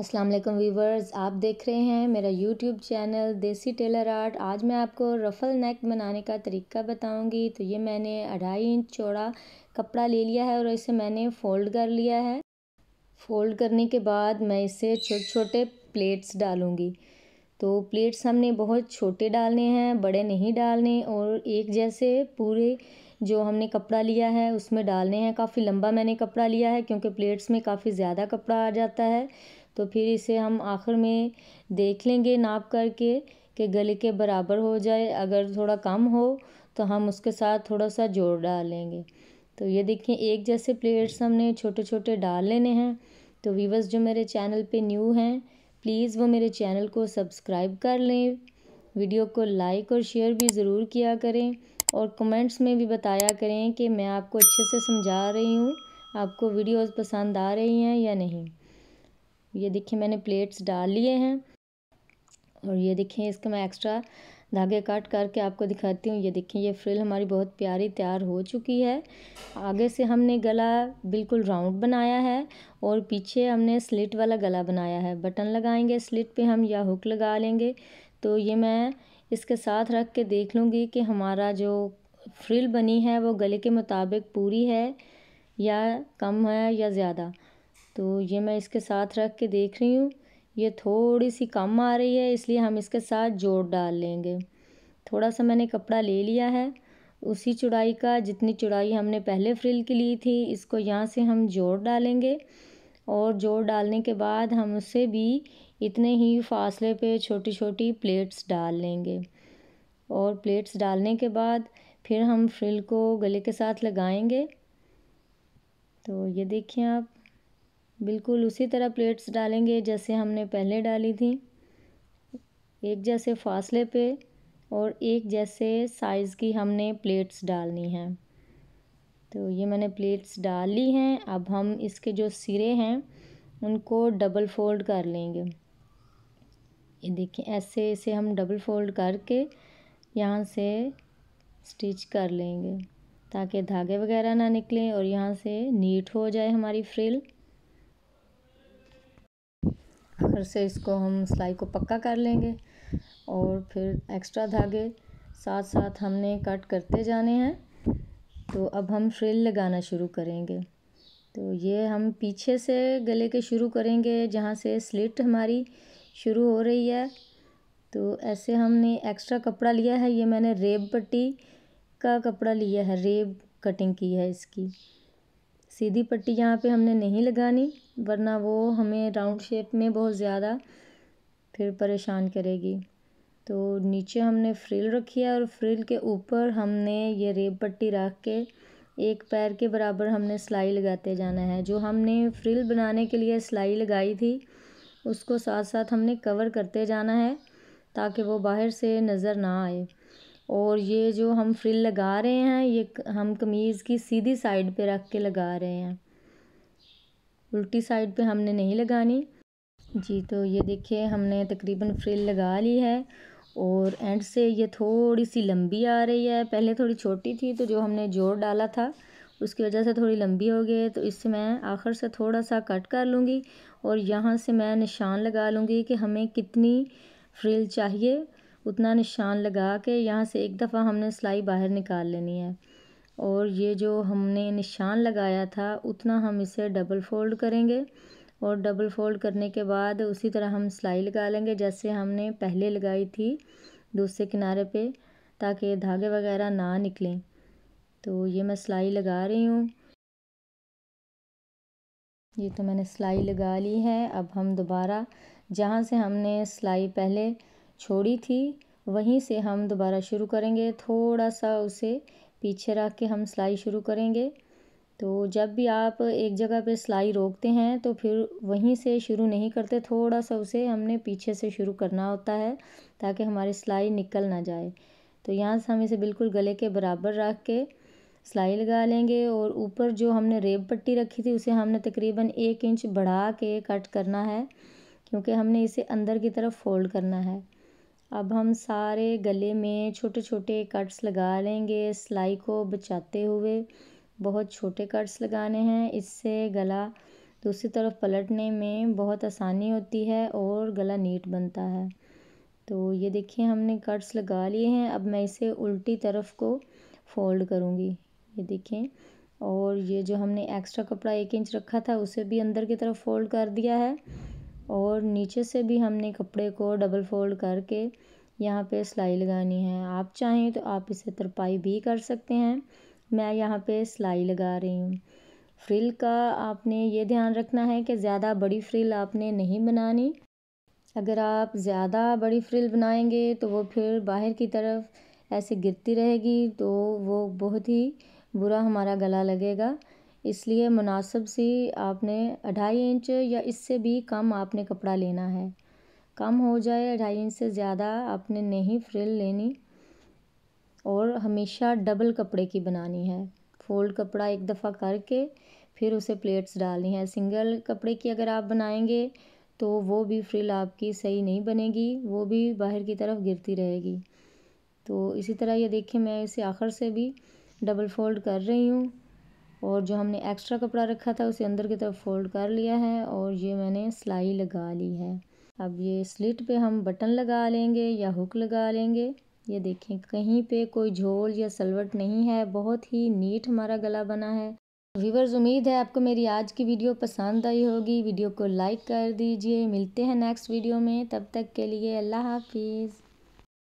अस्सलाम वालेकुम व्यूवर्स आप देख रहे हैं मेरा यूट्यूब चैनल देसी टेलर आर्ट आज मैं आपको रफ़ल नेक बनाने का तरीका बताऊंगी तो ये मैंने अढ़ाई इंच चौड़ा कपड़ा ले लिया है और इसे मैंने फ़ोल्ड कर लिया है फ़ोल्ड करने के बाद मैं इसे छोटे छोटे प्लेट्स डालूंगी तो प्लेट्स हमने बहुत छोटे डालने हैं बड़े नहीं डालने और एक जैसे पूरे जो हमने कपड़ा लिया है उसमें डालने हैं काफ़ी लंबा मैंने कपड़ा लिया है क्योंकि प्लेट्स में काफ़ी ज़्यादा कपड़ा आ जाता है तो फिर इसे हम आखिर में देख लेंगे नाप करके कि गले के बराबर हो जाए अगर थोड़ा कम हो तो हम उसके साथ थोड़ा सा जोड़ डालेंगे तो ये देखिए एक जैसे प्लेट्स हमने छोटे छोटे डाल लेने हैं तो वीवर्स जो मेरे चैनल पे न्यू हैं प्लीज़ वो मेरे चैनल को सब्सक्राइब कर लें वीडियो को लाइक और शेयर भी ज़रूर किया करें और कमेंट्स में भी बताया करें कि मैं आपको अच्छे से समझा रही हूँ आपको वीडियोस पसंद आ रही हैं या नहीं ये देखिए मैंने प्लेट्स डाल लिए हैं और ये देखिए इसका मैं एक्स्ट्रा धागे काट करके आपको दिखाती हूँ ये देखिए ये फ्रिल हमारी बहुत प्यारी तैयार हो चुकी है आगे से हमने गला बिल्कुल राउंड बनाया है और पीछे हमने स्लिट वाला गला बनाया है बटन लगाएंगे स्लिट पे हम या हुक लगा लेंगे तो ये मैं इसके साथ रख के देख लूँगी कि हमारा जो फ्रिल बनी है वो गले के मुताबिक पूरी है या कम है या ज़्यादा तो ये मैं इसके साथ रख के देख रही हूँ ये थोड़ी सी कम आ रही है इसलिए हम इसके साथ जोड़ डाल लेंगे थोड़ा सा मैंने कपड़ा ले लिया है उसी चुड़ाई का जितनी चुड़ाई हमने पहले फ्रिल की ली थी इसको यहाँ से हम जोड़ डालेंगे और जोड़ डालने के बाद हम उसे भी इतने ही फासले पे छोटी छोटी प्लेट्स डाल लेंगे और प्लेट्स डालने के बाद फिर हम फ्रिल को गले के साथ लगाएंगे तो ये देखिए आप बिल्कुल उसी तरह प्लेट्स डालेंगे जैसे हमने पहले डाली थी एक जैसे फासले पे और एक जैसे साइज़ की हमने प्लेट्स डालनी हैं तो ये मैंने प्लेट्स डाल ली हैं अब हम इसके जो सिरे हैं उनको डबल फोल्ड कर लेंगे ये देखिए ऐसे ऐसे हम डबल फोल्ड करके यहाँ से स्टिच कर लेंगे ताकि धागे वगैरह ना निकलें और यहाँ से नीट हो जाए हमारी फ्रिल घर से इसको हम सिलाई को पक्का कर लेंगे और फिर एक्स्ट्रा धागे साथ साथ हमने कट करते जाने हैं तो अब हम फ्रिल लगाना शुरू करेंगे तो ये हम पीछे से गले के शुरू करेंगे जहाँ से स्लिट हमारी शुरू हो रही है तो ऐसे हमने एक्स्ट्रा कपड़ा लिया है ये मैंने रेब पट्टी का कपड़ा लिया है रेब कटिंग की है इसकी सीधी पट्टी यहाँ पे हमने नहीं लगानी वरना वो हमें राउंड शेप में बहुत ज़्यादा फिर परेशान करेगी तो नीचे हमने फ्रिल रखी है और फ्रिल के ऊपर हमने ये रेब पट्टी रख के एक पैर के बराबर हमने सिलाई लगाते जाना है जो हमने फ्रिल बनाने के लिए सिलाई लगाई थी उसको साथ साथ हमने कवर करते जाना है ताकि वो बाहर से नज़र ना आए और ये जो हम फ्रिल लगा रहे हैं ये हम कमीज़ की सीधी साइड पे रख के लगा रहे हैं उल्टी साइड पे हमने नहीं लगानी जी तो ये देखिए हमने तकरीबन फ्रिल लगा ली है और एंड से ये थोड़ी सी लंबी आ रही है पहले थोड़ी छोटी थी तो जो हमने जोड़ डाला था उसकी वजह से थोड़ी लंबी हो गई तो इससे मैं आखिर से थोड़ा सा कट कर लूँगी और यहाँ से मैं निशान लगा लूँगी कि हमें कितनी फ्रिल चाहिए उतना निशान लगा के यहाँ से एक दफ़ा हमने सिलाई बाहर निकाल लेनी है और ये जो हमने निशान लगाया था उतना हम इसे डबल फोल्ड करेंगे और डबल फोल्ड करने के बाद उसी तरह हम सिलाई लगा लेंगे जैसे हमने पहले लगाई थी दूसरे किनारे पे ताकि धागे वगैरह ना निकलें तो ये मैं सिलाई लगा रही हूँ ये तो मैंने सिलाई लगा ली है अब हम दोबारा जहाँ से हमने सिलाई पहले छोड़ी थी वहीं से हम दोबारा शुरू करेंगे थोड़ा सा उसे पीछे रख के हम सिलाई शुरू करेंगे तो जब भी आप एक जगह पे सिलाई रोकते हैं तो फिर वहीं से शुरू नहीं करते थोड़ा सा उसे हमने पीछे से शुरू करना होता है ताकि हमारी सिलाई निकल ना जाए तो यहाँ से हम इसे बिल्कुल गले के बराबर रख के सिलाई लगा लेंगे और ऊपर जो हमने रेब पट्टी रखी थी उसे हमने तकरीबन एक इंच बढ़ा के कट करना है क्योंकि हमने इसे अंदर की तरफ फोल्ड करना है अब हम सारे गले में छोटे छोटे कट्स लगा लेंगे सिलाई को बचाते हुए बहुत छोटे कट्स लगाने हैं इससे गला दूसरी तरफ पलटने में बहुत आसानी होती है और गला नीट बनता है तो ये देखिए हमने कट्स लगा लिए हैं अब मैं इसे उल्टी तरफ को फोल्ड करूँगी ये देखें और ये जो हमने एक्स्ट्रा कपड़ा एक इंच रखा था उसे भी अंदर की तरफ फोल्ड कर दिया है और नीचे से भी हमने कपड़े को डबल फोल्ड करके यहाँ पे सिलाई लगानी है आप चाहें तो आप इसे तरपाई भी कर सकते हैं मैं यहाँ पे सिलाई लगा रही हूँ फ्रिल का आपने ये ध्यान रखना है कि ज़्यादा बड़ी फ्रिल आपने नहीं बनानी अगर आप ज़्यादा बड़ी फ्रिल बनाएंगे तो वो फिर बाहर की तरफ ऐसे गिरती रहेगी तो वो बहुत ही बुरा हमारा गला लगेगा इसलिए मुनासिब सी आपने ढाई इंच या इससे भी कम आपने कपड़ा लेना है कम हो जाए ढाई इंच से ज़्यादा आपने नहीं फ्रिल लेनी और हमेशा डबल कपड़े की बनानी है फोल्ड कपड़ा एक दफ़ा करके फिर उसे प्लेट्स डालनी है सिंगल कपड़े की अगर आप बनाएंगे तो वो भी फ्रिल आपकी सही नहीं बनेगी वो भी बाहर की तरफ गिरती रहेगी तो इसी तरह ये देखिए मैं इसे आखिर से भी डबल फोल्ड कर रही हूँ और जो हमने एक्स्ट्रा कपड़ा रखा था उसे अंदर की तरफ फोल्ड कर लिया है और ये मैंने सिलाई लगा ली है अब ये स्लिट पे हम बटन लगा लेंगे या हुक लगा लेंगे ये देखें कहीं पे कोई झोल या सलवट नहीं है बहुत ही नीट हमारा गला बना है व्यूवर्स उम्मीद है आपको मेरी आज की वीडियो पसंद आई होगी वीडियो को लाइक कर दीजिए मिलते हैं नेक्स्ट वीडियो में तब तक के लिए अल्लाह हाफिज़